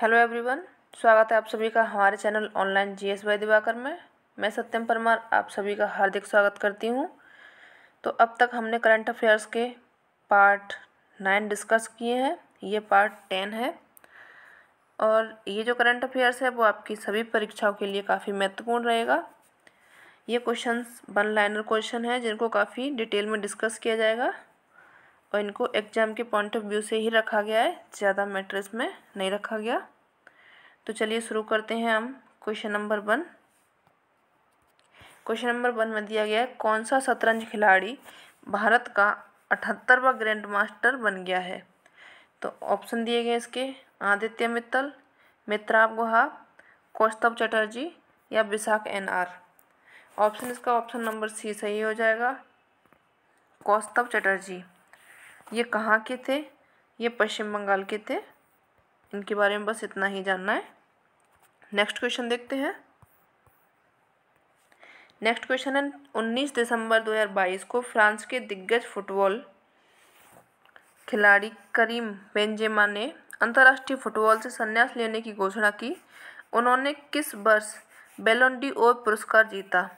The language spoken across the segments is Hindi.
हेलो एवरीवन स्वागत है आप सभी का हमारे channel online G S Y दिवाकर में मैं सत्यम परमार आप सभी का हार्दिक स्वागत करती हूं तो अब तक हमने करंट अफेयर्स के पार्ट नाइन डिस्कस किए हैं ये पार्ट टेन है और ये जो करंट अफेयर्स है वो आपकी सभी परीक्षाओं के लिए काफ़ी महत्वपूर्ण रहेगा ये क्वेश्चन वन लाइनर क्वेश्चन है जिनको काफ़ी डिटेल में डिस्कस किया जाएगा और इनको एग्ज़ाम के पॉइंट ऑफ व्यू से ही रखा गया है ज़्यादा मैट्रिक्स में नहीं रखा गया तो चलिए शुरू करते हैं हम question number one question number one में दिया गया है कौन सा शतरंज खिलाड़ी भारत का अठहत्तरवा ग्रैंड मास्टर बन गया है तो ऑप्शन दिए गए इसके आदित्य मित्तल मित्राब गुहा कौस्तभ चटर्जी या विशाख एन आर ऑप्शन इसका ऑप्शन नंबर सी सही हो जाएगा कौस्तभ चटर्जी ये कहाँ के थे ये पश्चिम बंगाल के थे इनके बारे में बस इतना ही जानना है नेक्स्ट क्वेश्चन देखते हैं नेक्स्ट क्वेश्चन है 19 दिसंबर 2022 को फ्रांस के दिग्गज फुटबॉल खिलाड़ी करीम बेंजेमा ने अंतर्राष्ट्रीय फुटबॉल से संन्यास लेने की घोषणा की उन्होंने किस वर्ष बेलोंडी और पुरस्कार जीता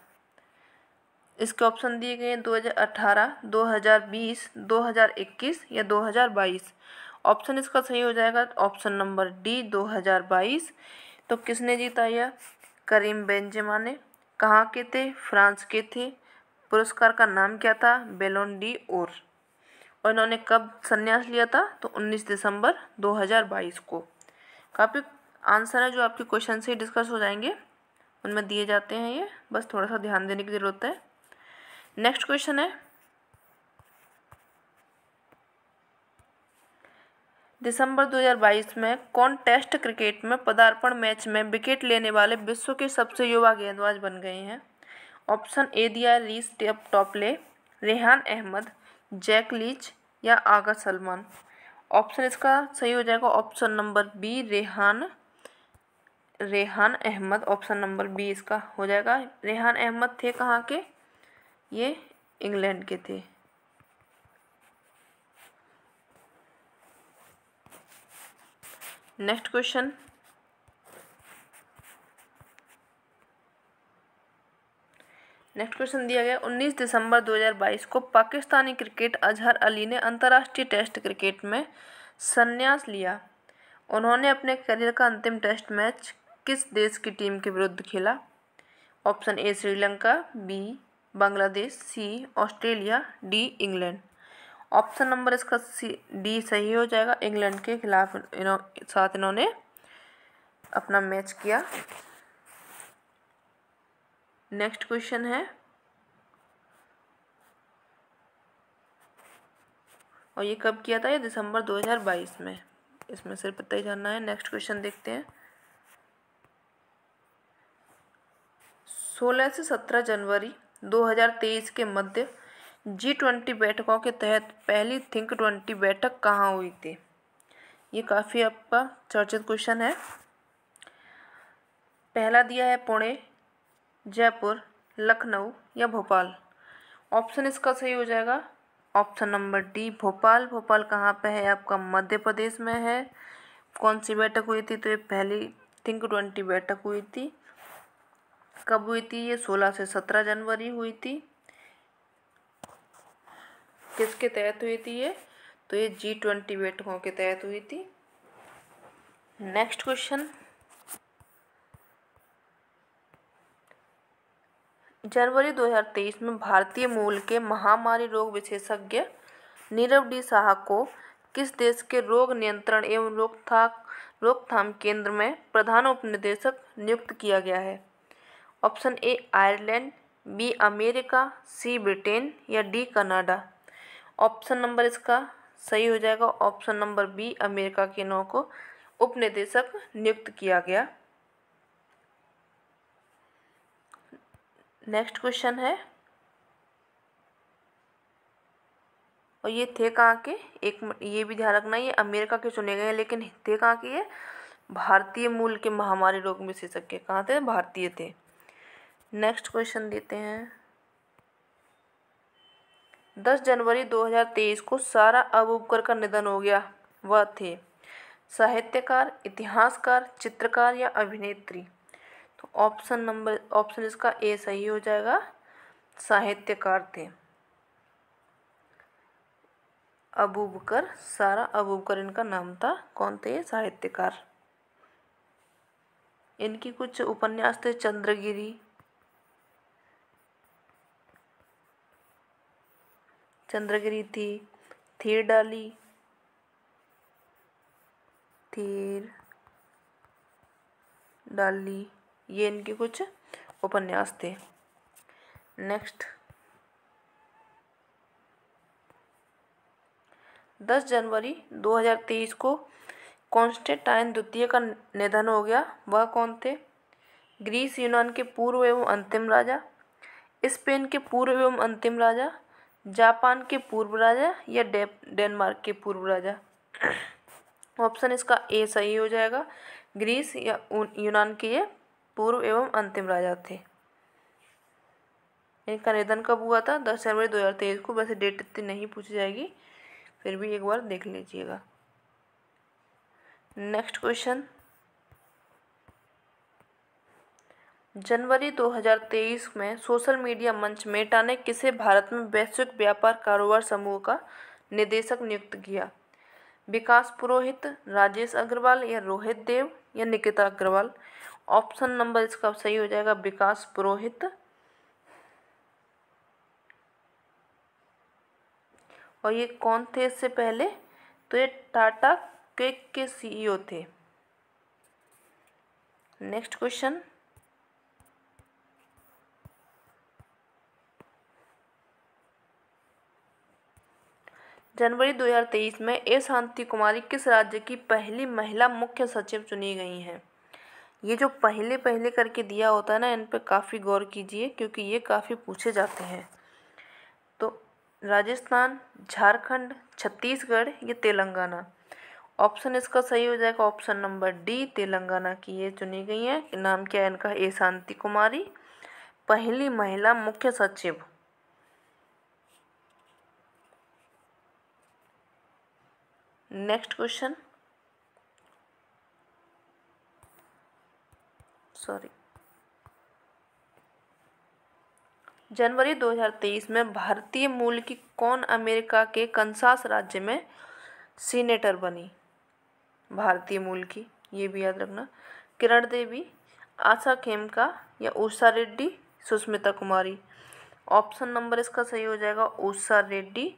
इसके ऑप्शन दिए गए हैं 2018, 2020, 2021 या 2022 ऑप्शन इसका सही हो जाएगा ऑप्शन नंबर डी 2022 तो किसने जीता यह करीम बेंजेमा ने कहाँ के थे फ्रांस के थे पुरस्कार का नाम क्या था बेलोन डी और और इन्होंने कब संन्यास लिया था तो 19 दिसंबर 2022 को काफ़ी आंसर है जो आपके क्वेश्चन से डिस्कस हो जाएंगे उनमें दिए जाते हैं ये बस थोड़ा सा ध्यान देने की ज़रूरत है नेक्स्ट क्वेश्चन है दिसंबर 2022 में कौन टेस्ट क्रिकेट में पदार्पण मैच में विकेट लेने वाले विश्व के सबसे युवा गेंदबाज बन गए हैं ऑप्शन ए दिया Reece Topley Rehan Ahmed Jack Leach या आगा सलमान ऑप्शन इसका सही हो जाएगा option number B Rehan Rehan Ahmed option number B इसका हो जाएगा रेहान अहमद थे कहाँ के ये इंग्लैंड के थे नेक्स्ट क्वेश्चन नेक्स्ट क्वेश्चन दिया गया 19 दिसंबर 2022 को पाकिस्तानी क्रिकेट अजहर अली ने अंतर्राष्ट्रीय टेस्ट क्रिकेट में संन्यास लिया उन्होंने अपने करियर का अंतिम टेस्ट मैच किस देश की टीम के विरुद्ध खेला option A Sri Lanka B Bangladesh C Australia D England option number इसका सी डी सही हो जाएगा इंग्लैंड के खिलाफ इनो, साथ इन्होंने अपना मैच किया नेक्स्ट क्वेश्चन है और ये कब किया था ये दिसंबर 2022 में इसमें सिर्फ पता ही जानना है नेक्स्ट क्वेश्चन देखते हैं 16 से 17 जनवरी 2023 के मध्य जी ट्वेंटी बैठकों के तहत पहली थिंक ट्वेंटी बैठक कहाँ हुई थी ये काफ़ी आपका चर्चित क्वेश्चन है पहला दिया है पुणे जयपुर लखनऊ या भोपाल ऑप्शन इसका सही हो जाएगा option number D Bhopal Bhopal कहाँ पे है आपका मध्य प्रदेश में है कौन सी बैठक हुई थी तो ये पहली थिंक ट्वेंटी बैठक हुई थी कब हुई थी ये सोलह से सत्रह जनवरी हुई थी किसके तहत हुई थी ये तो ये जी ट्वेंटी बैठकों के तहत हुई थी नेक्स्ट क्वेश्चन जनवरी 2023 में भारतीय मूल के महामारी रोग विशेषज्ञ नीरव डी शाह को किस देश के रोग नियंत्रण एवं रोकथाम रोकथाम केंद्र में प्रधान उपनिदेशक नियुक्त किया गया है option A Ireland B America C Britain या डी कनाडा ऑप्शन नंबर इसका सही हो जाएगा ऑप्शन नंबर बी अमेरिका के नौ को उपनिदेशक नियुक्त किया गया नेक्स्ट क्वेश्चन है और ये थे कहाँ के एक ये भी ध्यान रखना ये अमेरिका के चुने गए हैं लेकिन थे कहाँ के ये भारतीय मूल के महामारी रोग विशेषज्ञ कहाँ थे भारतीय थे नेक्स्ट क्वेश्चन देते हैं दस जनवरी 2023 को सारा अबूबकर का निधन हो गया वह थे साहित्यकार इतिहासकार चित्रकार या अभिनेत्री तो ऑप्शन नंबर ऑप्शन इसका ए सही हो जाएगा साहित्यकार थे अबूबकर सारा अबूबकर इनका नाम था कौन थे साहित्यकार इनकी कुछ उपन्यास थे चंद्रगिरी चंद्रगिरी थी थीर डाली थीर डाली ये इनके कुछ उपन्यास थे नेक्स्ट दस जनवरी 2023 को कॉन्स्टेंटाइन द्वितीय का निधन हो गया वह कौन थे ग्रीस यूनान के पूर्व एवं अंतिम राजा स्पेन के पूर्व एवं अंतिम राजा जापान के पूर्व राजा या डेनमार्क के पूर्व राजा ऑप्शन इसका ए सही हो जाएगा ग्रीस या यूनान के ये पूर्व एवं अंतिम राजा थे इनका निधन कब हुआ था दस जनवरी दो हज़ार तेईस को वैसे डेट इतनी नहीं पूछी जाएगी फिर भी एक बार देख लीजिएगा नेक्स्ट क्वेश्चन जनवरी 2023 में सोशल मीडिया मंच मेटा ने किसे भारत में वैश्विक व्यापार कारोबार समूह का निदेशक नियुक्त किया विकास पुरोहित राजेश अग्रवाल या रोहित देव या निकिता अग्रवाल ऑप्शन नंबर इसका सही हो जाएगा विकास पुरोहित और ये कौन थे इससे पहले तो ये टाटा क्विक के सीईओ e थे नेक्स्ट क्वेश्चन जनवरी 2023 में ए शांति कुमारी किस राज्य की पहली महिला मुख्य सचिव चुनी गई हैं ये जो पहले पहले करके दिया होता है ना इन पर काफ़ी गौर कीजिए क्योंकि ये काफ़ी पूछे जाते हैं तो राजस्थान झारखंड छत्तीसगढ़ ये तेलंगाना ऑप्शन इसका सही हो जाएगा ऑप्शन नंबर डी तेलंगाना की ये चुनी गई हैं नाम क्या है इनका ए शांति कुमारी पहली महिला मुख्य सचिव नेक्स्ट क्वेश्चन सॉरी जनवरी 2023 में भारतीय मूल की कौन अमेरिका के कंसास राज्य में सीनेटर बनी भारतीय मूल की ये भी याद रखना किरण देवी आशा खेमका या उषा रेड्डी सुष्मिता कुमारी ऑप्शन नंबर इसका सही हो जाएगा उषा रेड्डी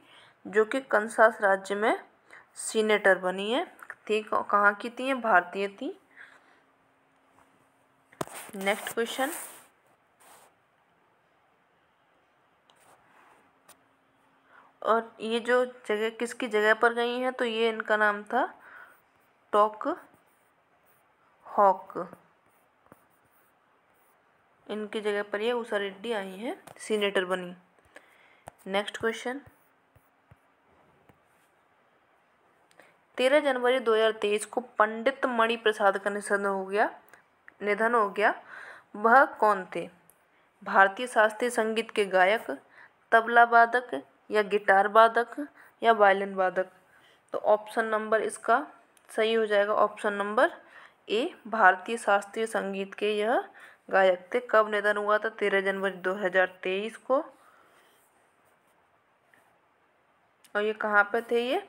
जो कि कंसास राज्य में सीनेटर बनी है थी कहाँ की थी भारतीय थी नेक्स्ट क्वेश्चन और ये जो जगह किसकी जगह पर गई हैं तो ये इनका नाम था टॉक हॉक इनकी जगह पर ये उषा रेड्डी आई हैं सीनेटर बनी नेक्स्ट क्वेश्चन तेरह जनवरी 2023 को पंडित मणि प्रसाद का निधन हो गया निधन हो गया वह कौन थे भारतीय शास्त्रीय संगीत के गायक तबला वादक या गिटार वादक या वायलिन वादक तो ऑप्शन नंबर इसका सही हो जाएगा ऑप्शन नंबर ए भारतीय शास्त्रीय संगीत के यह गायक थे कब निधन हुआ था तेरह जनवरी दो हज़ार तेईस को और ये कहाँ पे थे ये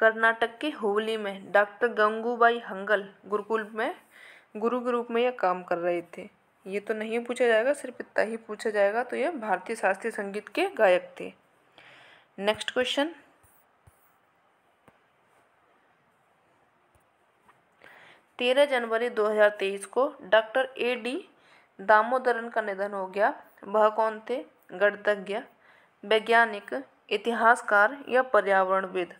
कर्नाटक के हुबली में डॉक्टर गंगूबाई हंगल गुरुकुल में गुरु के रूप में यह काम कर रहे थे ये तो नहीं पूछा जाएगा सिर्फ इतना ही पूछा जाएगा तो ये भारतीय शास्त्रीय संगीत के गायक थे नेक्स्ट क्वेश्चन तेरह जनवरी 2023 को डॉक्टर ए डी दामोदरन का निधन हो गया वह कौन थे गणतज्ञ वैज्ञानिक इतिहासकार या पर्यावरणविद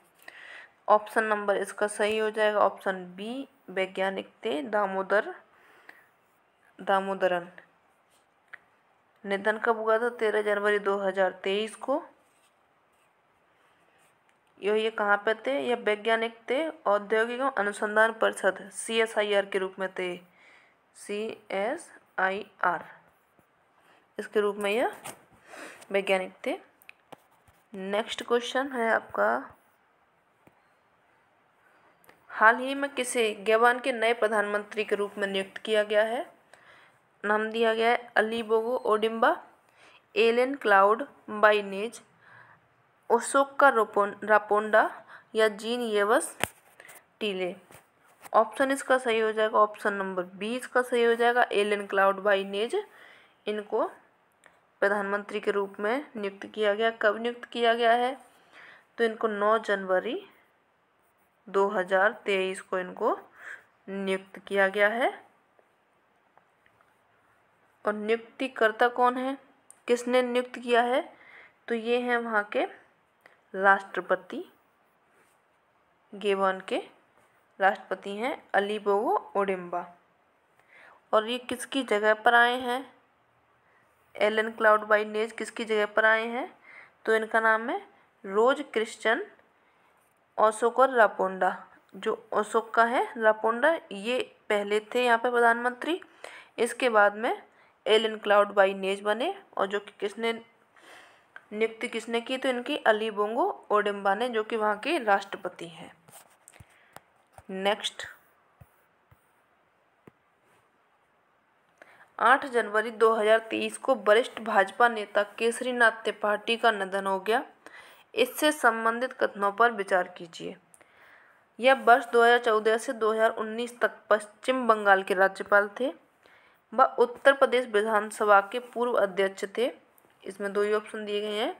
ऑप्शन नंबर इसका सही हो जाएगा ऑप्शन बी वैज्ञानिक थे दामोदर दामोदरन निधन कब हुआ था तेरह जनवरी दो हज़ार तेईस को यो ये कहाँ पे थे ये वैज्ञानिक थे औद्योगिक अनुसंधान परिषद सी एस आई आर के रूप में थे सी एस आई आर इसके रूप में यह वैज्ञानिक थे नेक्स्ट क्वेश्चन है आपका हाल ही में किसे गैवान के नए प्रधानमंत्री के रूप में नियुक्त किया गया है नाम दिया गया है Ali Bongo Ondimba Alain Claude बाइनेज ओसोका रोपोन रापोंडा या जीन येवस टीले ऑप्शन इसका सही हो जाएगा ऑप्शन नंबर बी इसका सही हो जाएगा एलेन क्लाउड बाइनेज इनको प्रधानमंत्री के रूप में नियुक्त किया गया कब नियुक्त किया गया है तो इनको 9 जनवरी 2023 को इनको नियुक्त किया गया है और नियुक्तिकर्ता कौन है किसने नियुक्त किया है तो ये हैं वहाँ के राष्ट्रपति गेवान के राष्ट्रपति हैं अली बोगो ओडिम्बा और ये किसकी जगह पर आए हैं एलन क्लाउड बाई नेज किसकी जगह पर आए हैं तो इनका नाम है रोज क्रिश्चन अशोक और रापोंडा जो अशोक का है रापोंडा ये पहले थे यहाँ पे प्रधानमंत्री इसके बाद में एलन क्लाउड बाई नेज बने और जो कि किसने नियुक्ति किसने की तो इनकी अली बोंगो ओडिम्बा ने जो कि वहाँ के राष्ट्रपति हैं नेक्स्ट आठ जनवरी 2023 को वरिष्ठ भाजपा नेता केसरीनाथ त्रिपाठी का निधन हो गया इससे संबंधित कथनों पर विचार कीजिए यह वर्ष 2014 से 2019 तक पश्चिम बंगाल के राज्यपाल थे व उत्तर प्रदेश विधानसभा के पूर्व अध्यक्ष थे इसमें दो ही ऑप्शन दिए गए हैं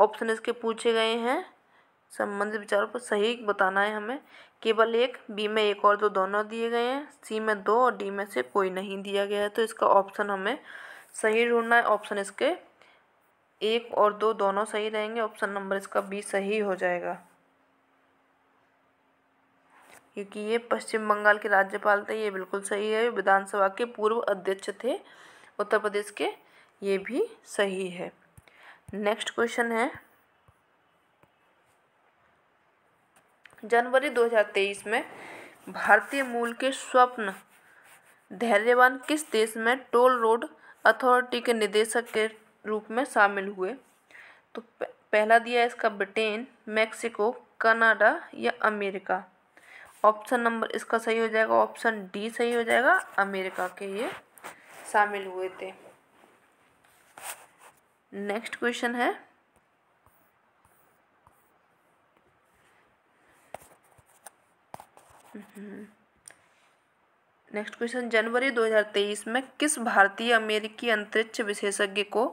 ऑप्शन इसके पूछे गए हैं संबंधित विचारों को सही बताना है हमें केवल एक बी में एक और दो दोनों दिए गए हैं सी में दो और डी में से कोई नहीं दिया गया है तो इसका ऑप्शन हमें सही ढूंढना है ऑप्शन इसके एक और दो दोनों सही रहेंगे ऑप्शन नंबर इसका बी सही हो जाएगा क्योंकि ये पश्चिम बंगाल के राज्यपाल थे ये बिल्कुल सही है विधानसभा के पूर्व अध्यक्ष थे उत्तर प्रदेश के ये भी सही है नेक्स्ट क्वेश्चन है जनवरी 2023 में भारतीय मूल के स्वप्न धैर्यवान किस देश में टोल रोड अथॉरिटी के निदेशक के रूप में शामिल हुए तो पहला दिया है इसका ब्रिटेन मैक्सिको कनाडा या अमेरिका ऑप्शन नंबर इसका सही हो जाएगा ऑप्शन डी सही हो जाएगा अमेरिका के ये शामिल हुए थे नेक्स्ट क्वेश्चन है mm नेक्स्ट क्वेश्चन जनवरी 2023 में किस भारतीय अमेरिकी अंतरिक्ष विशेषज्ञ को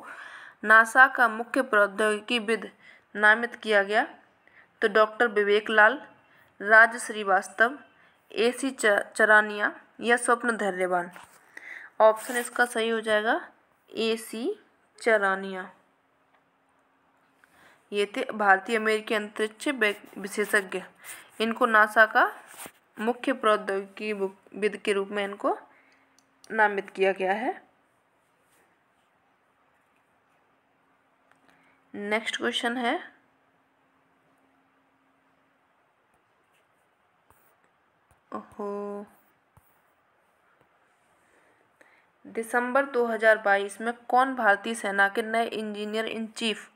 नासा का मुख्य प्रौद्योगिकी विद नामित किया गया तो डॉक्टर विवेक लाल राज श्रीवास्तव ए सी चरानिया या स्वप्न धैर्यवान ऑप्शन इसका सही हो जाएगा ए सी चरानिया ये थे भारतीय अमेरिकी अंतरिक्ष विशेषज्ञ इनको नासा का मुख्य प्रौद्योगिकी विद के रूप में इनको नामित किया गया है नेक्स्ट क्वेश्चन है ओहो दिसंबर 2022 में कौन भारतीय सेना के नए इंजीनियर इन चीफ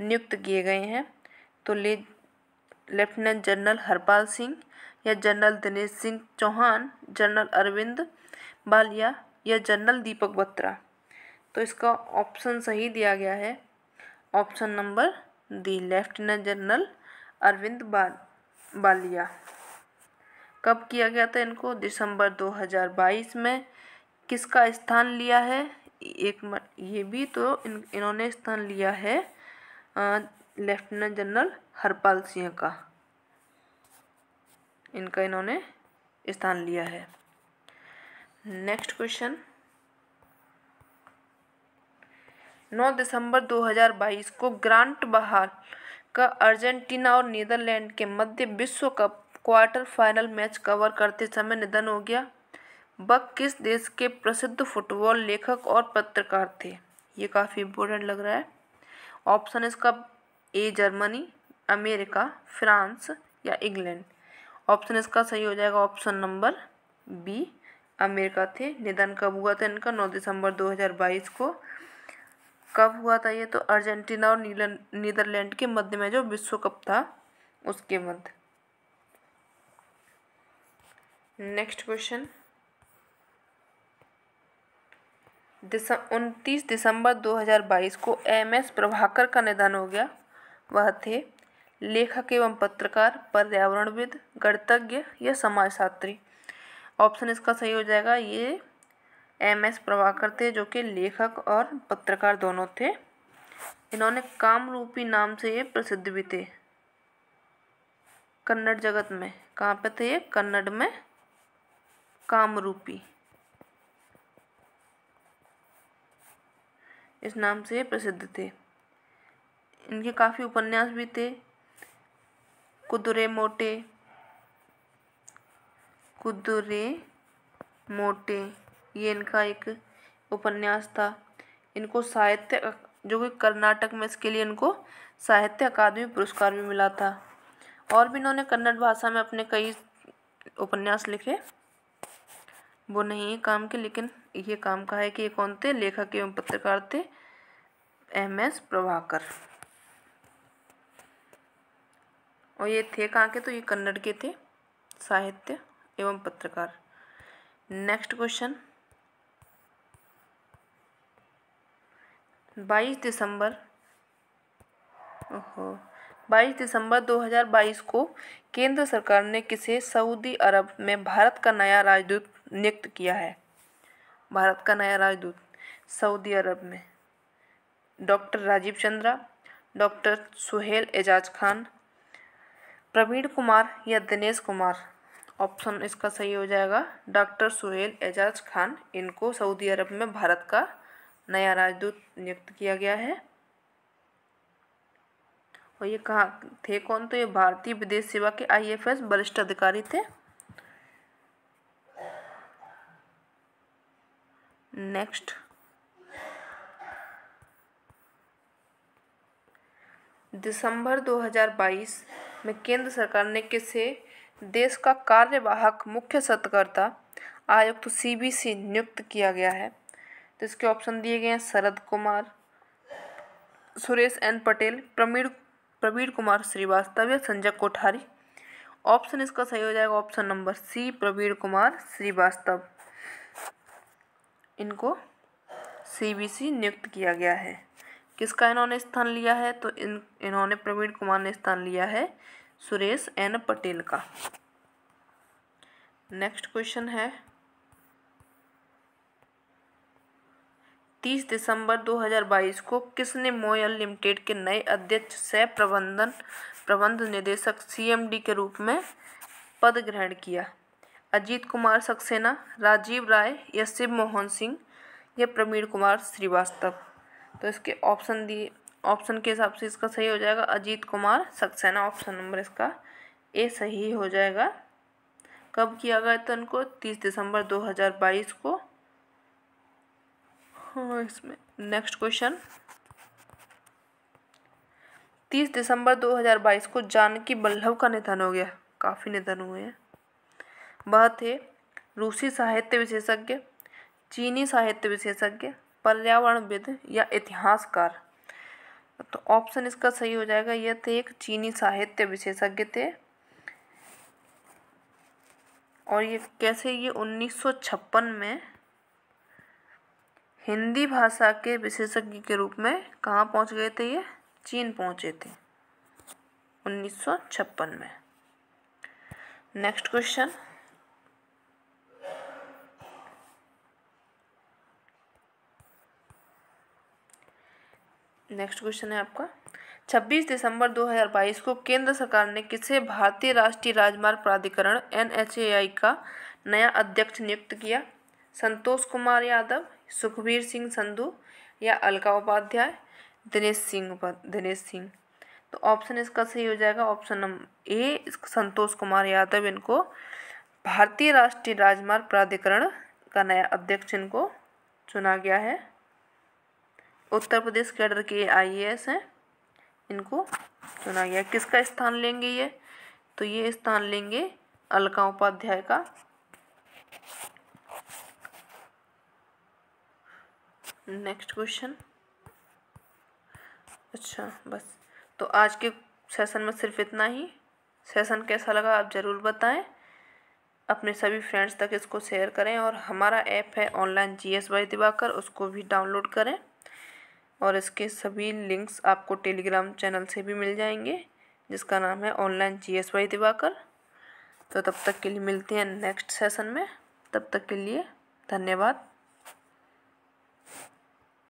नियुक्त किए गए हैं तो लेफ्टिनेंट जनरल हरपाल सिंह या जनरल दिनेश सिंह चौहान जनरल अरविंद बालिया या जनरल दीपक बत्रा तो इसका ऑप्शन सही दिया गया है option number D lieutenant general Arvind Bal Balia कब किया गया था इनको दिसंबर 2022 में किसका स्थान लिया है एक ये भी तो इन इन्होंने स्थान लिया है लेफ्टिनेंट जनरल हरपाल सिंह का इनका इन्होंने स्थान लिया है नेक्स्ट क्वेश्चन 9 दिसंबर 2022 को ग्रांट बहाल का अर्जेंटीना और नीदरलैंड के मध्य विश्व cup quarter final match cover करते समय निधन हो गया बक किस देश के प्रसिद्ध फुटबॉल लेखक और पत्रकार थे ये काफ़ी इम्पोर्टेंट लग रहा है ऑप्शन इसका ए जर्मनी अमेरिका फ्रांस या इंग्लैंड ऑप्शन इसका सही हो जाएगा ऑप्शन नंबर बी अमेरिका थे निधन कब हुआ था इनका नौ दिसंबर 2022 को कब हुआ था ये तो अर्जेंटीना और नीदरलैंड के मध्य में जो विश्व कप था उसके मध्य नेक्स्ट क्वेश्चन उनतीस दिसंबर 2022 को एम एस प्रभाकर का निधन हो गया वह थे लेखक एवं पत्रकार पर्यावरणविद गणतज्ञ या समाजशास्त्री ऑप्शन इसका सही हो जाएगा ये एम एस प्रभाकर थे जो कि लेखक और पत्रकार दोनों थे इन्होंने कामरूपी नाम से ये प्रसिद्ध भी थे कन्नड़ जगत में कहाँ पे थे ये कन्नड़ में कामरूपी इस नाम से ये प्रसिद्ध थे इनके काफ़ी उपन्यास भी थे कुदरे मोटे कुदरे मोटे ये इनका एक उपन्यास था इनको साहित्य जो कि कर्नाटक में इसके लिए इनको साहित्य अकादमी पुरस्कार भी मिला था और भी इन्होंने कन्नड़ भाषा में अपने कई उपन्यास लिखे वो नहीं है काम के लेकिन ये काम का है कि ये कौन थे लेखक एवं पत्रकार थे एम एस प्रभाकर और ये थे कहाँ के तो ये कन्नड़ के थे साहित्य एवं पत्रकार नेक्स्ट क्वेश्चन 22 दिसंबर ओहो 22 दिसंबर 2022 को केंद्र सरकार ने किसे सऊदी अरब में भारत का नया राजदूत नियुक्त किया है भारत का नया राजदूत सऊदी अरब में डॉक्टर राजीव चंद्रा डॉक्टर सुहेल एजाज खान प्रवीण कुमार या दिनेश कुमार ऑप्शन इसका सही हो जाएगा डॉक्टर सुहेल एजाज खान इनको सऊदी अरब में भारत का नया राजदूत नियुक्त किया गया है और ये कहाँ थे कौन तो ये भारतीय विदेश सेवा के आईएफएस वरिष्ठ अधिकारी थे नेक्स्ट दिसंबर 2022 में केंद्र सरकार ने किसे देश का कार्यवाहक मुख्य सतकर्ता आयुक्त सीबीसी नियुक्त किया गया है तो इसके ऑप्शन दिए गए हैं शरद कुमार सुरेश एन पटेल प्रवीण प्रवीण कुमार श्रीवास्तव या संजय कोठारी ऑप्शन इसका सही हो जाएगा option number C Praveen Kumar Srivastava इनको सीबीसी नियुक्त किया गया है किसका इन्होंने स्थान लिया है तो इन इन्होंने प्रवीण कुमार ने स्थान लिया है सुरेश एन पटेल का नेक्स्ट क्वेश्चन है तीस दिसंबर 2022 को किसने मोयल लिमिटेड के नए अध्यक्ष सह प्रबंधन प्रबंध निदेशक सीएमडी के रूप में पद ग्रहण किया अजीत कुमार सक्सेना राजीव राय या शिव मोहन सिंह या प्रवीण कुमार श्रीवास्तव तो इसके ऑप्शन दिए ऑप्शन के हिसाब से इसका सही हो जाएगा अजीत कुमार सक्सेना ऑप्शन नंबर इसका ए सही हो जाएगा कब किया गया था इनको तीस दिसंबर दो हज़ार बाईस को हाँ इसमें नेक्स्ट क्वेश्चन तीस दिसंबर दो हज़ार बाईस को जानकी बल्लभ का निधन हो गया काफ़ी निधन हुए हैं वह थे रूसी साहित्य विशेषज्ञ चीनी साहित्य विशेषज्ञ पर्यावरणविद या इतिहासकार तो ऑप्शन इसका सही हो जाएगा यह थे एक चीनी साहित्य विशेषज्ञ थे और ये कैसे ये 1956 में हिंदी भाषा के विशेषज्ञ के रूप में कहाँ पहुँच गए थे ये चीन पहुँचे थे 1956 में नेक्स्ट क्वेश्चन नेक्स्ट क्वेश्चन है आपका 26 दिसंबर 2022 को केंद्र सरकार ने किसे भारतीय राष्ट्रीय राजमार्ग प्राधिकरण एन का नया अध्यक्ष नियुक्त किया संतोष कुमार यादव सुखबीर सिंह संधू या अलका उपाध्याय दिनेश सिंह दिनेश सिंह तो ऑप्शन इसका सही हो जाएगा option number A Santosh Kumar Yadav इनको भारतीय राष्ट्रीय राजमार्ग प्राधिकरण का नया अध्यक्ष इनको चुना गया है उत्तर प्रदेश कैडर के आईएएस हैं इनको चुना गया किसका स्थान लेंगे ये तो ये स्थान लेंगे अलका उपाध्याय का नेक्स्ट क्वेश्चन अच्छा बस तो आज के सेशन में सिर्फ इतना ही सेशन कैसा लगा आप ज़रूर बताएं अपने सभी फ्रेंड्स तक इसको शेयर करें और हमारा ऐप है online G S Y Diwakar उसको भी डाउनलोड करें और इसके सभी लिंक्स आपको टेलीग्राम चैनल से भी मिल जाएंगे जिसका नाम है online G S Y Diwakar तो तब तक के लिए मिलते हैं नेक्स्ट सेशन में तब तक के लिए धन्यवाद